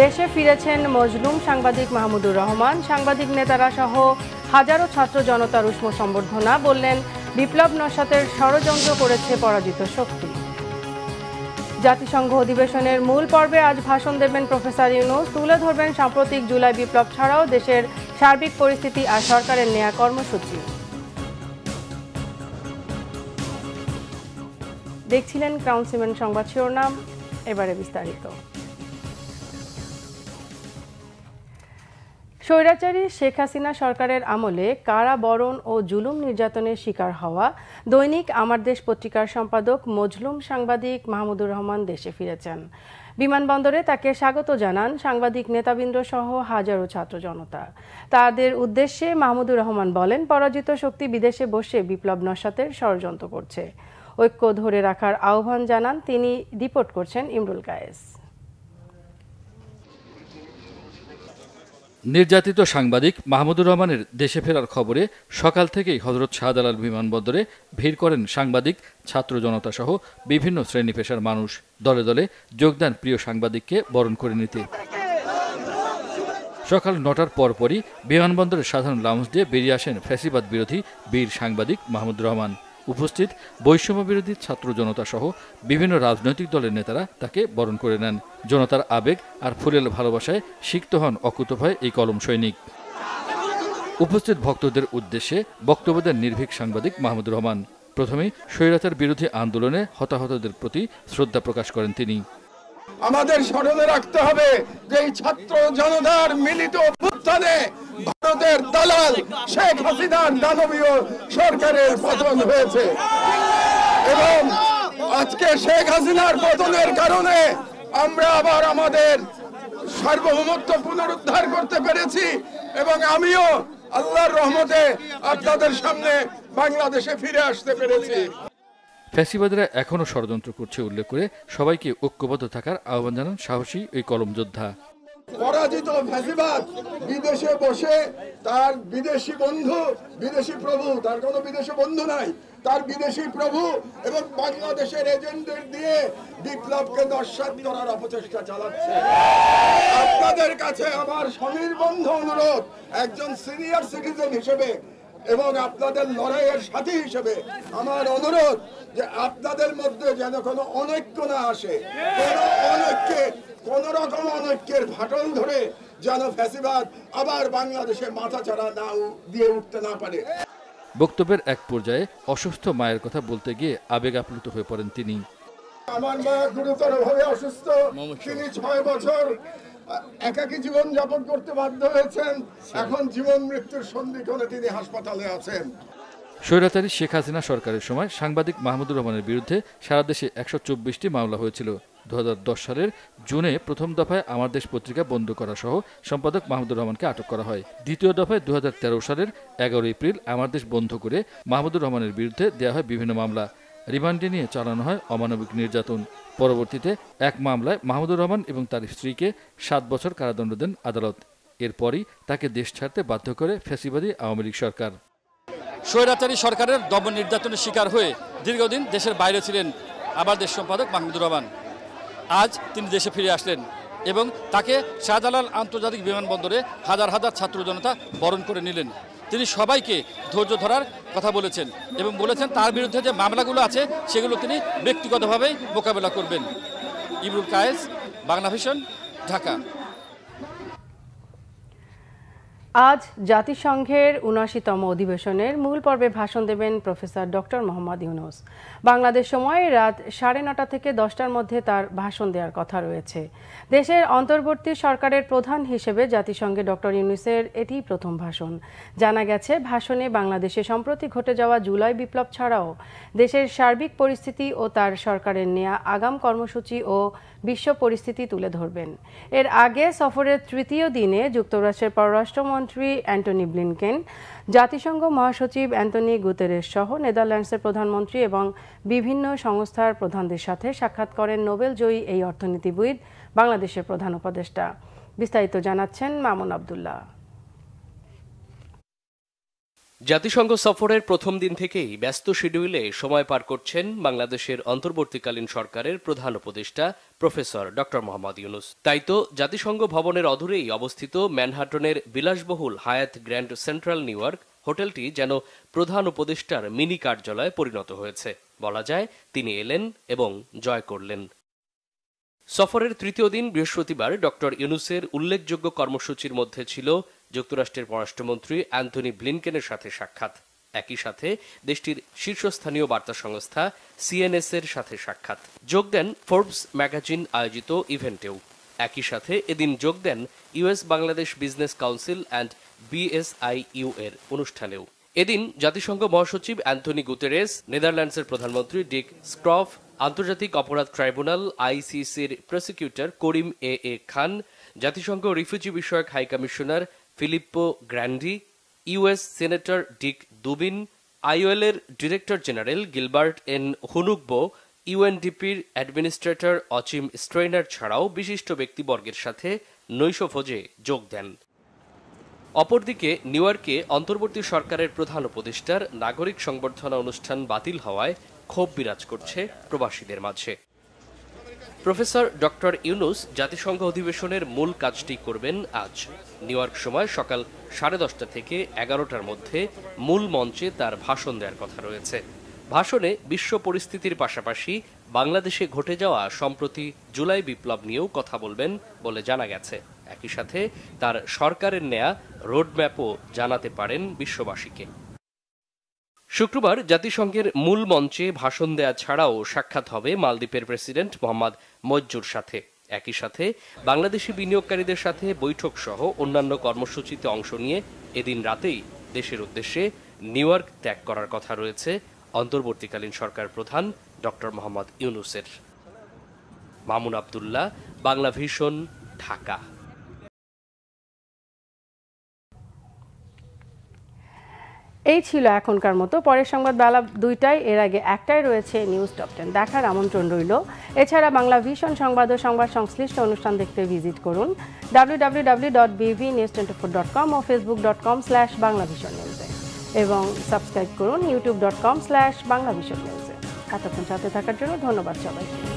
দেশে ফিরেছেন মজলুম সাংবাদিক মাহমুদুর রহমান সাংবাদিক নেতারা সহ হাজারো ছাত্র জনতার উষ্ম সম্বর্ধনা বললেন বিপ্লব নসাতের ষড়যন্ত্র করেছে পরাজিত শক্তি জাতিসংঘ অধিবেশনের মূল পর্বে আজ ভাষণ দেবেন প্রফেসর ইউনুস তুলে ধরবেন সাম্প্রতিক জুলাই বিপ্লব ছাড়াও দেশের সার্বিক পরিস্থিতি আর সরকারের নেয়া কর্মসূচি দেখছিলেন ক্রাউন সিমেন্ট সংবাদ শিরোনাম এবারে বিস্তারিত স্বৈরাচারী শেখ হাসিনা সরকারের আমলে কারাবরণ ও জুলুম নির্যাতনের শিকার হওয়া দৈনিক আমার দেশ পত্রিকার সম্পাদক মজলুম সাংবাদিক মাহমুদুর রহমান দেশে ফিরেছেন বিমানবন্দরে তাকে স্বাগত জানান সাংবাদিক নেতাবৃন্দ সহ হাজারো ছাত্র জনতা তাদের উদ্দেশ্যে মাহমুদুর রহমান বলেন পরাজিত শক্তি বিদেশে বসে বিপ্লব নস্বাতের ষড়যন্ত্র করছে ঐক্য ধরে রাখার আহ্বান জানান তিনি রিপোর্ট করছেন ইমরুল কায়েস নির্যাতিত সাংবাদিক মাহমুদুর রহমানের দেশে ফেরার খবরে সকাল থেকেই হজরত শাহজালাল বিমানবন্দরে ভিড় করেন সাংবাদিক ছাত্র জনতা সহ বিভিন্ন শ্রেণী পেশার মানুষ দলে দলে যোগদান প্রিয় সাংবাদিককে বরণ করে নিতে সকাল নটার পরপরই বিমানবন্দরের সাধারণ লাউঞ্জ দিয়ে বেরিয়ে আসেন ফ্যাসিবাদ বিরোধী বীর সাংবাদিক মাহমুদ রহমান উপস্থিত বৈষম্যবিরোধী ছাত্র জনতা সহ বিভিন্ন রাজনৈতিক দলের নেতারা তাকে বরণ করে নেন জনতার আবেগ আর ফুলের ভালোবাসায় সিক্ত হন অকুতভয় এই কলম সৈনিক উপস্থিত ভক্তদের উদ্দেশ্যে বক্তব্য দেন নির্ভীক সাংবাদিক মাহমুদ রহমান প্রথমে স্বৈরাচার বিরোধী আন্দোলনে হতাহতদের প্রতি শ্রদ্ধা প্রকাশ করেন তিনি আমাদের স্মরণে রাখতে হবে যে এই ছাত্র জনতার মিলিত অভ্যুত্থানে ভারতের দালাল শেখ হাসিনার দানবীয় সরকারের পতন হয়েছে এবং আজকে শেখ হাসিনার পতনের কারণে আমরা আবার আমাদের সার্বভৌমত্ব পুনরুদ্ধার করতে পেরেছি এবং আমিও আল্লাহর রহমতে আপনাদের সামনে বাংলাদেশে ফিরে আসতে পেরেছি ফ্যাসিবাদীরা এখনও ষড়যন্ত্র করছে উল্লেখ করে সবাইকে ঐক্যবদ্ধ থাকার আহ্বান জানান সাহসী এই কলম যোদ্ধা পরাজিত ফ্যাসিবাদ বিদেশে বসে তার বিদেশি বন্ধু বিদেশি প্রভু তার কোনো বিদেশি বন্ধু নাই তার বিদেশি প্রভু এবং বাংলাদেশের এজেন্টদের দিয়ে বিপ্লবকে দর্শন করার অপচেষ্টা চালাচ্ছে আপনাদের কাছে আমার স্বনির্বন্ধ অনুরোধ একজন সিনিয়র সিটিজেন হিসেবে এবং আপনাদের লড়াইয়ের সাথী হিসেবে আমার অনুরোধ যে আপনাদের মধ্যে যেন কোনো অনৈক্য না আসে কোনো অনৈক্যে কোন রকম অনৈক্যের ভাটন ধরে যেন ফ্যাসিবাদ আবার বাংলাদেশে মাথা ছাড়া না দিয়ে উঠতে না পারে বক্তব্যের এক পর্যায়ে অসুস্থ মায়ের কথা বলতে গিয়ে আবেগ আপ্লুত হয়ে পড়েন তিনি আমার মা গুরুতরভাবে অসুস্থ তিনি ছয় বছর একাকি জীবন যাপন করতে বাধ্য হয়েছেন এখন জীবন মৃত্যুর সন্ধিক্ষণে তিনি হাসপাতালে আছেন স্বৈরাচারী শেখ হাসিনা সরকারের সময় সাংবাদিক মাহমুদুর রহমানের বিরুদ্ধে সারা দেশে একশো চব্বিশটি মামলা হয়েছিল দু সালের জুনে প্রথম দফায় আমার দেশ পত্রিকা বন্ধ করা সহ সম্পাদক মাহমুদুর রহমানকে আটক করা হয় দ্বিতীয় দফায় দু সালের এগারো এপ্রিল আমার দেশ বন্ধ করে মাহমুদুর রহমানের বিরুদ্ধে দেওয়া হয় বিভিন্ন মামলা রিমান্ডে নিয়ে চালানো হয় অমানবিক নির্যাতন পরবর্তীতে এক মামলায় মাহমুদুর রহমান এবং তার স্ত্রীকে সাত বছর কারাদণ্ড দেন আদালত এরপরই তাকে দেশ ছাড়তে বাধ্য করে ফেসিবাদী আওয়ামী লীগ সরকার স্বৈরাচারী সরকারের দমন নির্যাতনের শিকার হয়ে দীর্ঘদিন দেশের বাইরে ছিলেন আবার দেশ সম্পাদক মাহমুদুর রহমান আজ তিনি দেশে ফিরে আসলেন এবং তাকে শাহজালাল আন্তর্জাতিক বিমানবন্দরে হাজার হাজার ছাত্র জনতা বরণ করে নিলেন তিনি সবাইকে ধৈর্য ধরার কথা বলেছেন এবং বলেছেন তার বিরুদ্ধে যে মামলাগুলো আছে সেগুলো তিনি ব্যক্তিগতভাবে মোকাবেলা করবেন ইবরুল কায়েস বাংলা ভিশন ঢাকা আজ জাতিসংঘের উনাশিতম অধিবেশনের মূল পর্বে ভাষণ দেবেন প্রফেসর ডক্টর মোহাম্মদ ইউনুস বাংলাদেশ সময় রাত সাড়ে নটা থেকে দশটার মধ্যে তার ভাষণ দেওয়ার কথা রয়েছে দেশের অন্তর্বর্তী সরকারের প্রধান হিসেবে জাতিসংঘে ডক্টর ইউনুসের এটি প্রথম ভাষণ জানা গেছে ভাষণে বাংলাদেশে সম্প্রতি ঘটে যাওয়া জুলাই বিপ্লব ছাড়াও দেশের সার্বিক পরিস্থিতি ও তার সরকারের নেয়া আগাম কর্মসূচি ও বিশ্ব পরিস্থিতি তুলে ধরবেন এর আগে সফরের তৃতীয় দিনে যুক্তরাষ্ট্রের পররাষ্ট্রমন্ত্রী অ্যান্টনি ব্লিনকেন জাতিসংঘ মহাসচিব অ্যান্টনি গুতেরেস সহ নেদারল্যান্ডসের প্রধানমন্ত্রী এবং বিভিন্ন সংস্থার প্রধানদের সাথে সাক্ষাৎ করেন নোবেল জয়ী এই অর্থনীতিবিদ বাংলাদেশের প্রধান উপদেষ্টা বিস্তারিত জানাচ্ছেন মামুন আবদুল্লাহ জাতিসংঘ সফরের প্রথম দিন থেকেই ব্যস্ত শিডিউলে সময় পার করছেন বাংলাদেশের অন্তর্বর্তীকালীন সরকারের প্রধান উপদেষ্টা প্রফেসর ড মোহাম্মদ ইউনুস তাই তো জাতিসংঘ ভবনের অদূরেই অবস্থিত ম্যানহাটনের বিলাসবহুল হায়াত গ্র্যান্ড সেন্ট্রাল নিউ ইয়র্ক হোটেলটি যেন প্রধান উপদেষ্টার মিনি কার্যালয়ে পরিণত হয়েছে বলা যায় তিনি এলেন এবং জয় করলেন সফরের তৃতীয় দিন বৃহস্পতিবার ড ইউনুসের উল্লেখযোগ্য কর্মসূচির মধ্যে ছিল যুক্তরাষ্ট্রের পররাষ্ট্রমন্ত্রী অ্যান্থনি ব্লিনকেনের সাথে সাক্ষাৎ একই সাথে দেশটির শীর্ষস্থানীয় বার্তা সংস্থা সিএনএস এর সাথে সাক্ষাৎ যোগ দেন ফোর্বস ম্যাগাজিন আয়োজিত ইভেন্টেও একই সাথে এদিন যোগ দেন US Bangladesh business council and BSIU এর অনুষ্ঠানেও এদিন জাতিসংঘ মহাসচিব অ্যান্থনি গুতেরেস নেদারল্যান্ডসের প্রধানমন্ত্রী ডিক স্ক্রফ আন্তর্জাতিক অপরাধ ট্রাইব্যুনাল আইসিসির প্রসিকিউটর করিম এ এ খান জাতিসংঘ রিফিউজি বিষয়ক high commissioner Filippo Grandi US senator Dick Durbin আইওএলের director general Gilbert N Houngbo ইউএনডিপির অ্যাডমিনিস্ট্রেটর অচিম স্ট্রেইনার ছাড়াও বিশিষ্ট ব্যক্তিবর্গের সাথে ভোজে যোগ দেন অপরদিকে নিউ ইয়র্কে অন্তর্বর্তী সরকারের প্রধান উপদেষ্টার নাগরিক সংবর্ধনা অনুষ্ঠান বাতিল হওয়ায় ক্ষোভ বিরাজ করছে প্রবাসীদের মাঝে প্রফেসর ডক্টর ইউনুস জাতিসংঘ অধিবেশনের মূল কাজটি করবেন আজ নিউ ইয়র্ক সময় সকাল সাড়ে দশটা থেকে এগারোটার মধ্যে মূল মঞ্চে তার ভাষণ দেওয়ার কথা রয়েছে ভাষণে বিশ্ব পরিস্থিতির পাশাপাশি বাংলাদেশে ঘটে যাওয়া সম্প্রতি জুলাই বিপ্লব নিয়েও কথা বলবেন বলে জানা গেছে একই সাথে তার সরকারের নেয়া রোডম্যাপও জানাতে পারেন বিশ্ববাসীকে শুক্রবার জাতিসংঘের মূল মঞ্চে ভাষণ দেয়া ছাড়াও সাক্ষাৎ হবে মালদ্বীপের প্রেসিডেন্ট মোহাম্মদ মজ্জুর সাথে একই সাথে বাংলাদেশি বিনিয়োগকারীদের সাথে বৈঠক সহ অন্যান্য কর্মসূচিতে অংশ নিয়ে এদিন রাতেই দেশের উদ্দেশ্যে নিউ ইয়র্ক ত্যাগ করার কথা রয়েছে অন্তর্বর্তীকালীন সরকার প্রধান ডক্টর মোহাম্মদ ইউনুসের মামুন আবদুল্লাহ বাংলা ভীষণ ঢাকা এই ছিল এখনকার মতো পরের সংবাদ বেলা দুইটাই এর আগে একটাই রয়েছে নিউজ টপ টেন দেখার আমন্ত্রণ রইল এছাড়া বাংলা ভীষণ সংবাদ ও সংবাদ সংশ্লিষ্ট অনুষ্ঠান দেখতে ভিজিট করুন W W W dot news four dot com ও Facebook dot com slash Bangla vision নিউজে এবং সাবস্ক্রাইব করুন YouTube dot com slash Bangla vision নিউজে এতক্ষণ সাথে থাকার জন্য ধন্যবাদ সবাইকে